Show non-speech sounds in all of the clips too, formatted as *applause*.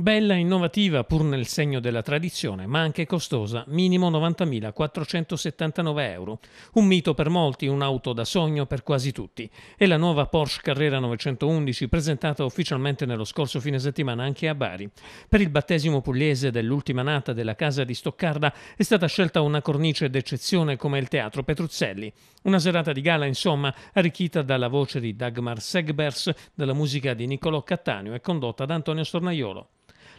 Bella e innovativa pur nel segno della tradizione, ma anche costosa, minimo 90.479 euro. Un mito per molti, un'auto da sogno per quasi tutti. E la nuova Porsche Carrera 911 presentata ufficialmente nello scorso fine settimana anche a Bari. Per il battesimo pugliese dell'ultima nata della casa di Stoccarda è stata scelta una cornice d'eccezione come il Teatro Petruzzelli. Una serata di gala, insomma, arricchita dalla voce di Dagmar Segbers, dalla musica di Niccolò Cattaneo e condotta da Antonio Stornaiolo.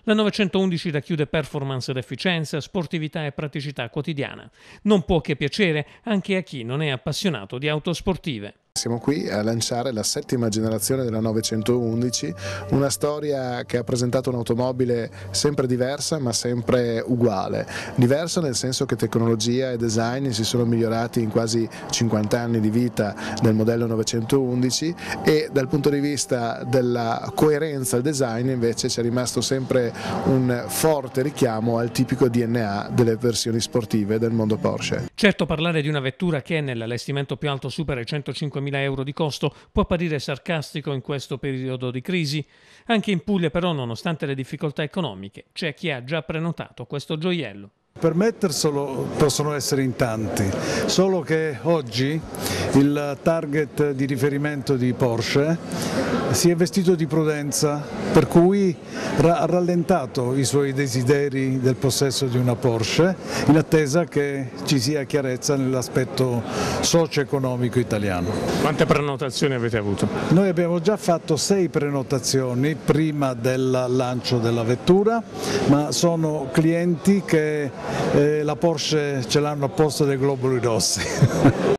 La 911 racchiude performance ed efficienza, sportività e praticità quotidiana. Non può che piacere anche a chi non è appassionato di auto sportive. Siamo qui a lanciare la settima generazione della 911, una storia che ha presentato un'automobile sempre diversa ma sempre uguale. Diversa nel senso che tecnologia e design si sono migliorati in quasi 50 anni di vita del modello 911 e dal punto di vista della coerenza al design invece c'è rimasto sempre un forte richiamo al tipico DNA delle versioni sportive del mondo Porsche. Certo parlare di una vettura che nell'allestimento più alto supera i 105.000 100.000 euro di costo può apparire sarcastico in questo periodo di crisi. Anche in Puglia però, nonostante le difficoltà economiche, c'è chi ha già prenotato questo gioiello. Permetterselo possono essere in tanti, solo che oggi il target di riferimento di Porsche si è vestito di prudenza per cui ha rallentato i suoi desideri del possesso di una Porsche in attesa che ci sia chiarezza nell'aspetto socio-economico italiano. Quante prenotazioni avete avuto? Noi abbiamo già fatto sei prenotazioni prima del lancio della vettura, ma sono clienti che eh, la Porsche ce l'hanno apposta dei globuli rossi. *laughs*